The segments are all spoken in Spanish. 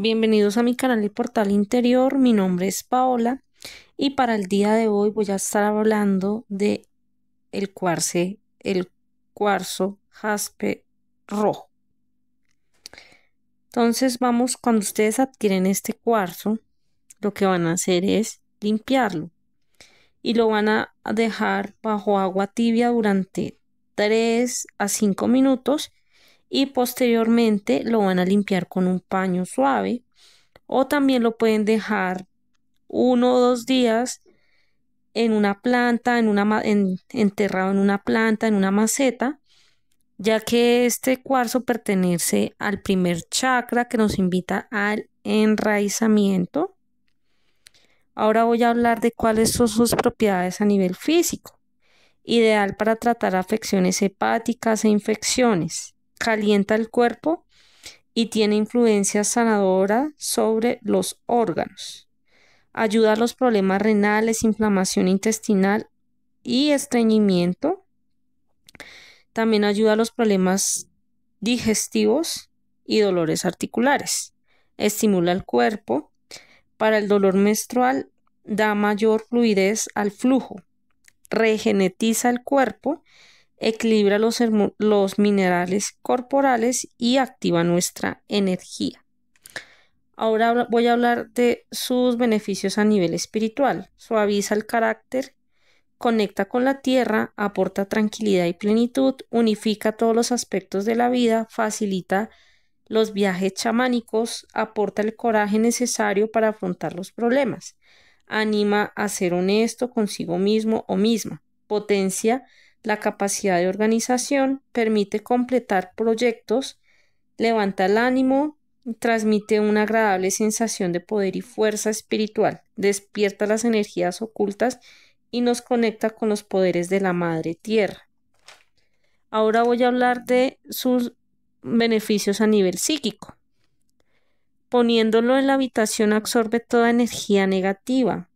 Bienvenidos a mi canal y portal interior, mi nombre es Paola y para el día de hoy voy a estar hablando de el cuarce, el cuarzo jaspe rojo. Entonces vamos, cuando ustedes adquieren este cuarzo, lo que van a hacer es limpiarlo y lo van a dejar bajo agua tibia durante 3 a 5 minutos y posteriormente lo van a limpiar con un paño suave o también lo pueden dejar uno o dos días en una planta, en una, enterrado en una planta, en una maceta, ya que este cuarzo pertenece al primer chakra que nos invita al enraizamiento. Ahora voy a hablar de cuáles son sus propiedades a nivel físico. Ideal para tratar afecciones hepáticas e infecciones calienta el cuerpo y tiene influencia sanadora sobre los órganos. Ayuda a los problemas renales, inflamación intestinal y estreñimiento. También ayuda a los problemas digestivos y dolores articulares. Estimula el cuerpo. Para el dolor menstrual da mayor fluidez al flujo. Regenetiza el cuerpo equilibra los, los minerales corporales y activa nuestra energía. Ahora voy a hablar de sus beneficios a nivel espiritual. Suaviza el carácter, conecta con la tierra, aporta tranquilidad y plenitud, unifica todos los aspectos de la vida, facilita los viajes chamánicos, aporta el coraje necesario para afrontar los problemas, anima a ser honesto consigo mismo o misma, potencia la capacidad de organización, permite completar proyectos, levanta el ánimo, transmite una agradable sensación de poder y fuerza espiritual, despierta las energías ocultas y nos conecta con los poderes de la Madre Tierra. Ahora voy a hablar de sus beneficios a nivel psíquico. Poniéndolo en la habitación absorbe toda energía negativa.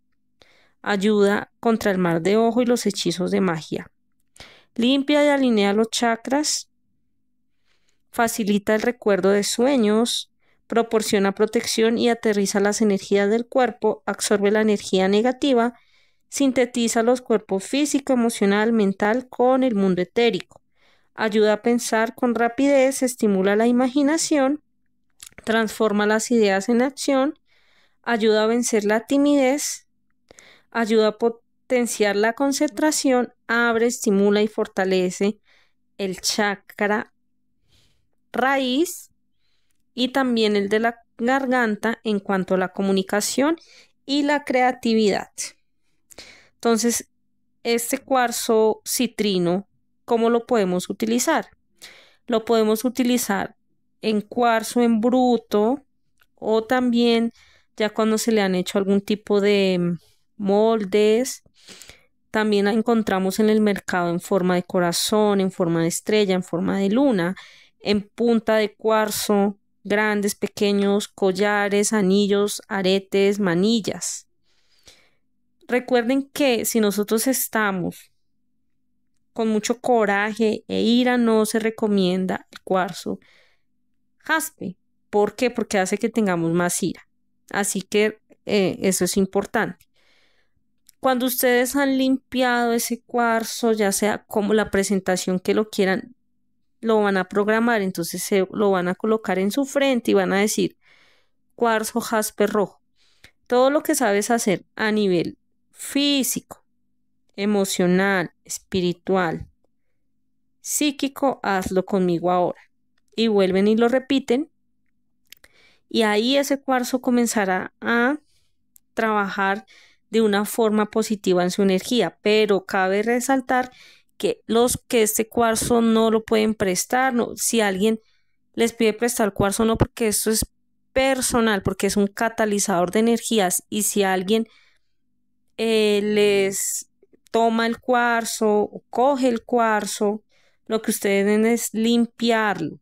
Ayuda contra el mal de ojo y los hechizos de magia limpia y alinea los chakras, facilita el recuerdo de sueños, proporciona protección y aterriza las energías del cuerpo, absorbe la energía negativa, sintetiza los cuerpos físico, emocional, mental con el mundo etérico, ayuda a pensar con rapidez, estimula la imaginación, transforma las ideas en acción, ayuda a vencer la timidez, ayuda a la concentración, abre, estimula y fortalece el chakra raíz y también el de la garganta en cuanto a la comunicación y la creatividad. Entonces, este cuarzo citrino, ¿cómo lo podemos utilizar? Lo podemos utilizar en cuarzo en bruto o también ya cuando se le han hecho algún tipo de moldes. También la encontramos en el mercado en forma de corazón, en forma de estrella, en forma de luna, en punta de cuarzo, grandes, pequeños, collares, anillos, aretes, manillas. Recuerden que si nosotros estamos con mucho coraje e ira, no se recomienda el cuarzo jaspe. ¿Por qué? Porque hace que tengamos más ira. Así que eh, eso es importante. Cuando ustedes han limpiado ese cuarzo, ya sea como la presentación que lo quieran, lo van a programar, entonces lo van a colocar en su frente y van a decir cuarzo jasper rojo. Todo lo que sabes hacer a nivel físico, emocional, espiritual, psíquico, hazlo conmigo ahora. Y vuelven y lo repiten. Y ahí ese cuarzo comenzará a trabajar de una forma positiva en su energía, pero cabe resaltar que los que este cuarzo no lo pueden prestar, si alguien les pide prestar cuarzo, no, porque esto es personal, porque es un catalizador de energías y si alguien eh, les toma el cuarzo o coge el cuarzo, lo que ustedes deben es limpiarlo.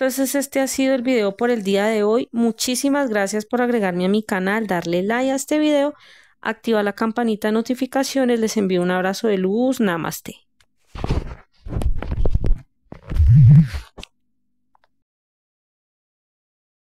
Entonces este ha sido el video por el día de hoy. Muchísimas gracias por agregarme a mi canal, darle like a este video, activar la campanita de notificaciones. Les envío un abrazo de luz. Namaste.